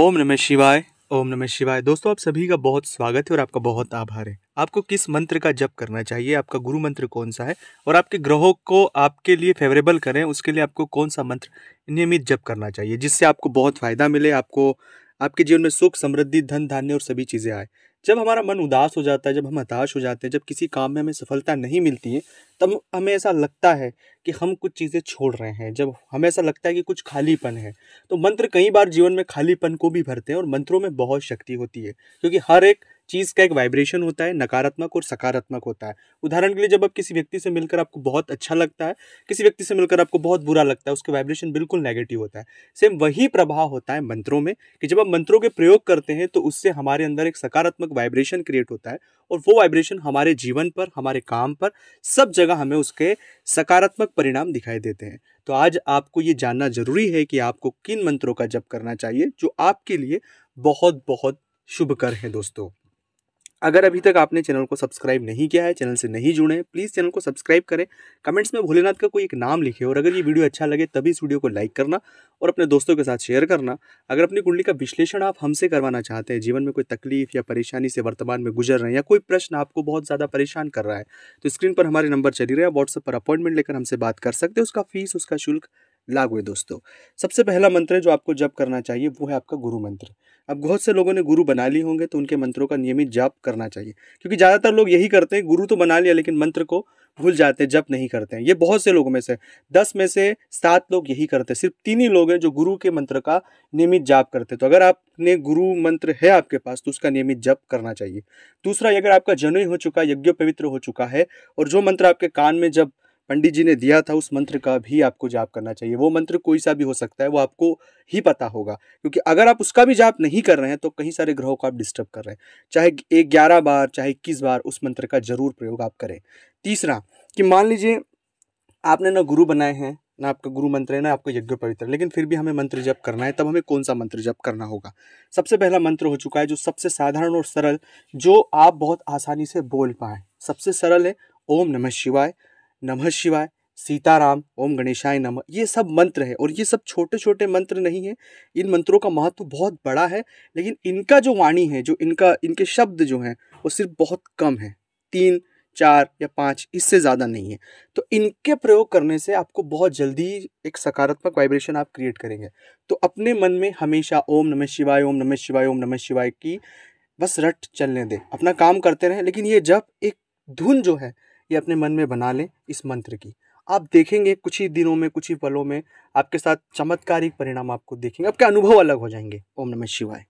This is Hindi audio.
ओम नमः शिवाय ओम नमः शिवाय दोस्तों आप सभी का बहुत स्वागत है और आपका बहुत आभार है आपको किस मंत्र का जप करना चाहिए आपका गुरु मंत्र कौन सा है और आपके ग्रहों को आपके लिए फेवरेबल करें उसके लिए आपको कौन सा मंत्र नियमित जप करना चाहिए जिससे आपको बहुत फ़ायदा मिले आपको आपके जीवन में सुख समृद्धि धन धान्य और सभी चीज़ें आए जब हमारा मन उदास हो जाता है जब हम हताश हो जाते हैं जब किसी काम में हमें सफलता नहीं मिलती है तब हमें ऐसा लगता है कि हम कुछ चीज़ें छोड़ रहे हैं जब हमें ऐसा लगता है कि कुछ खालीपन है तो मंत्र कई बार जीवन में खालीपन को भी भरते हैं और मंत्रों में बहुत शक्ति होती है क्योंकि हर एक चीज़ का एक वाइब्रेशन होता है नकारात्मक और सकारात्मक होता है उदाहरण के लिए जब आप किसी व्यक्ति से मिलकर आपको बहुत अच्छा लगता है किसी व्यक्ति से मिलकर आपको बहुत बुरा लगता है उसका वाइब्रेशन बिल्कुल नेगेटिव होता है सेम वही प्रभाव होता है मंत्रों में कि जब आप मंत्रों के प्रयोग करते हैं तो उससे हमारे अंदर एक सकारात्मक वाइब्रेशन क्रिएट होता है और वो वाइब्रेशन हमारे जीवन पर हमारे काम पर सब जगह हमें उसके सकारात्मक परिणाम दिखाई देते हैं तो आज आपको ये जानना जरूरी है कि आपको किन मंत्रों का जप करना चाहिए जो आपके लिए बहुत बहुत शुभकर हैं दोस्तों अगर अभी तक आपने चैनल को सब्सक्राइब नहीं किया है चैनल से नहीं जुड़े हैं प्लीज़ चैनल को सब्सक्राइब करें कमेंट्स में भोलेनाथ का कोई एक नाम लिखे और अगर ये वीडियो अच्छा लगे तभी इस वीडियो को लाइक करना और अपने दोस्तों के साथ शेयर करना अगर अपनी कुंडली का विश्लेषण आप हमसे करवाना चाहते हैं जीवन में कोई तकलीफ या परेशानी से वर्तमान में गुजर रहे हैं या कोई प्रश्न आपको बहुत ज़्यादा परेशान कर रहा है तो स्क्रीन पर हमारे नंबर चली रहे हैं व्हाट्सएप पर अपॉइंटमेंट लेकर हमसे बात कर सकते हैं उसका फीस उसका शुल्क लागू है दोस्तों सबसे पहला मंत्र जो आपको जप करना चाहिए वो है आपका गुरु मंत्र अब बहुत से लोगों ने गुरु बना लिए होंगे तो उनके मंत्रों का नियमित जाप करना चाहिए क्योंकि ज़्यादातर लोग यही करते हैं गुरु तो बना लिया लेकिन मंत्र को भूल जाते हैं जप नहीं करते हैं ये बहुत से लोगों में से दस में से सात लोग यही करते हैं सिर्फ तीन ही लोग हैं जो गुरु के मंत्र का नियमित जाप करते हैं तो अगर आपने गुरु मंत्र है आपके पास तो उसका नियमित जप करना चाहिए दूसरा अगर आपका जनई हो चुका पवित्र हो चुका है और जो मंत्र आपके कान में जब पंडित जी ने दिया था उस मंत्र का भी आपको जाप करना चाहिए वो मंत्र कोई सा भी हो सकता है वो आपको ही पता होगा क्योंकि अगर आप उसका भी जाप नहीं कर रहे हैं तो कई सारे ग्रहों को आप डिस्टर्ब कर रहे हैं चाहे एक ग्यारह बार चाहे इक्कीस बार उस मंत्र का जरूर प्रयोग आप करें तीसरा कि मान लीजिए आपने ना गुरु बनाए हैं ना आपका गुरु मंत्र है ना आपका यज्ञ पवित्र लेकिन फिर भी हमें मंत्र जप करना है तब हमें कौन सा मंत्र जप करना होगा सबसे पहला मंत्र हो चुका है जो सबसे साधारण और सरल जो आप बहुत आसानी से बोल पाएँ सबसे सरल है ओम नमः शिवाय नमः शिवाय सीताराम ओम गणेशाय नमः ये सब मंत्र हैं और ये सब छोटे छोटे मंत्र नहीं हैं इन मंत्रों का महत्व बहुत बड़ा है लेकिन इनका जो वाणी है जो इनका इनके शब्द जो हैं वो सिर्फ बहुत कम है तीन चार या पाँच इससे ज़्यादा नहीं है तो इनके प्रयोग करने से आपको बहुत जल्दी एक सकारात्मक वाइब्रेशन आप क्रिएट करेंगे तो अपने मन में हमेशा ओम नमः शिवाय ओम नमः शिवाय ओम नमः शिवाय की बस रट चलने दें अपना काम करते रहें लेकिन ये जब एक धुन जो है ये अपने मन में बना लें इस मंत्र की आप देखेंगे कुछ ही दिनों में कुछ ही पलों में आपके साथ चमत्कारिक परिणाम आपको देखेंगे आपके अनुभव अलग हो जाएंगे ओम नमः शिवाय